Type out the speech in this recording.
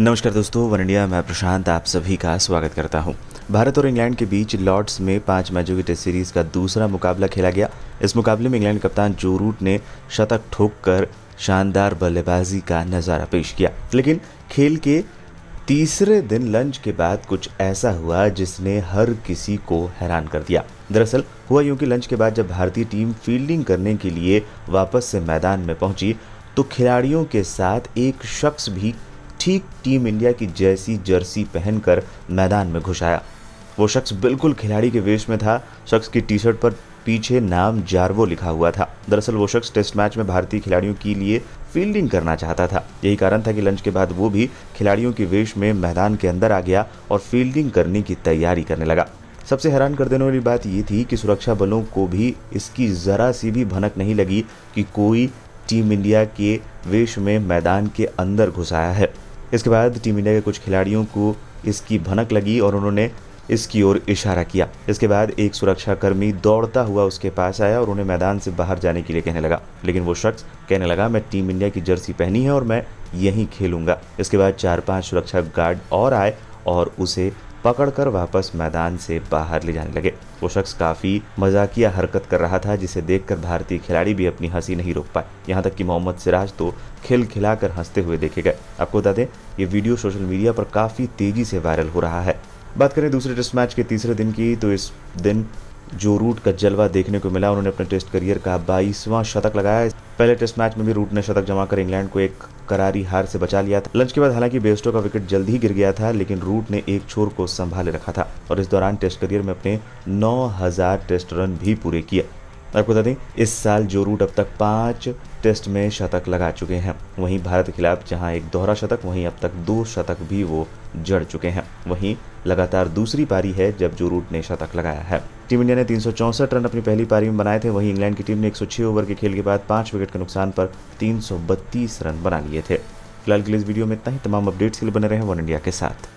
नमस्कार दोस्तों one India मैं प्रशांत आप सभी का स्वागत करता हूं। भारत और इंग्लैंड के बीच लॉर्ड्स में पांच मैचों की टेस्ट सीरीज़ का दूसरा मुकाबला खेला गया इस मुकाबले में इंग्लैंड कप्तान जो रूट ने शतक ठोक कर शानदार बल्लेबाजी का नज़ारा पेश किया लेकिन खेल के तीसरे दिन लंच के बाद कुछ ऐसा हुआ जिसने हर किसी को हैरान कर दिया दरअसल हुआ यूं कि लंच के बाद जब भारतीय टीम फील्डिंग करने के लिए वापस से मैदान में पहुंची तो खिलाड़ियों के साथ एक शख्स भी ठीक टीम इंडिया की जैसी जर्सी पहनकर मैदान में घुस आया वो शख्स बिल्कुल खिलाड़ी के वेश में था शख्स की टी शर्ट पर पीछे नाम जारवो लिखा हुआ था दरअसल वो शख्स टेस्ट मैच में भारतीय खिलाड़ियों के लिए फील्डिंग करना चाहता था यही कारण था कि लंच के बाद वो भी खिलाड़ियों के वेश में मैदान के अंदर आ गया और फील्डिंग करने की तैयारी करने लगा सबसे हैरान कर देने वाली बात ये थी कि सुरक्षा बलों को भी इसकी ज़रा सी भी भनक नहीं लगी कि कोई टीम इंडिया के वेश में मैदान के अंदर घुसाया है इसके बाद टीम इंडिया के कुछ खिलाड़ियों को इसकी भनक लगी और उन्होंने इसकी ओर इशारा किया इसके बाद एक सुरक्षाकर्मी दौड़ता हुआ उसके पास आया और उन्हें मैदान से बाहर जाने के लिए कहने लगा लेकिन वो शख्स कहने लगा मैं टीम इंडिया की जर्सी पहनी है और मैं यहीं खेलूंगा इसके बाद चार पांच सुरक्षा गार्ड और आए और उसे पकड़कर वापस मैदान से बाहर ले जाने लगे वो शख्स काफ़ी मजाकिया हरकत कर रहा था जिसे देखकर भारतीय खिलाड़ी भी अपनी हंसी नहीं रोक पाए यहाँ तक कि मोहम्मद सिराज तो खिल खिलाकर हंसते हुए देखे गए आपको बता दें ये वीडियो सोशल मीडिया पर काफ़ी तेज़ी से वायरल हो रहा है बात करें दूसरे टेस्ट मैच के तीसरे दिन की तो इस दिन जो रूट का जलवा देखने को मिला उन्होंने अपने टेस्ट करियर का बाईसवां शतक लगाया पहले टेस्ट मैच में भी रूट ने शतक जमा कर इंग्लैंड को एक करारी हार से बचा लिया था लंच के बाद हालांकि बेस्टो का विकेट जल्द ही गिर गया था लेकिन रूट ने एक छोर को संभाले रखा था और इस दौरान टेस्ट करियर में अपने नौ टेस्ट रन भी पूरे किए आपको बता दें इस साल जो रूट अब तक पाँच टेस्ट में शतक लगा चुके हैं वहीं भारत के खिलाफ जहां एक दोहरा शतक वहीं अब तक दो शतक भी वो जड़ चुके हैं वहीं लगातार दूसरी पारी है जब जो रूट ने शतक लगाया है टीम इंडिया ने तीन रन अपनी पहली पारी में बनाए थे वहीं इंग्लैंड की टीम ने 106 ओवर के खेल के बाद पांच विकेट के नुकसान पर 332 रन बना लिए थे फिलहाल के लिए इस वीडियो में इतना ही तमाम अपडेट्स के लिए बने रहे वन इंडिया के साथ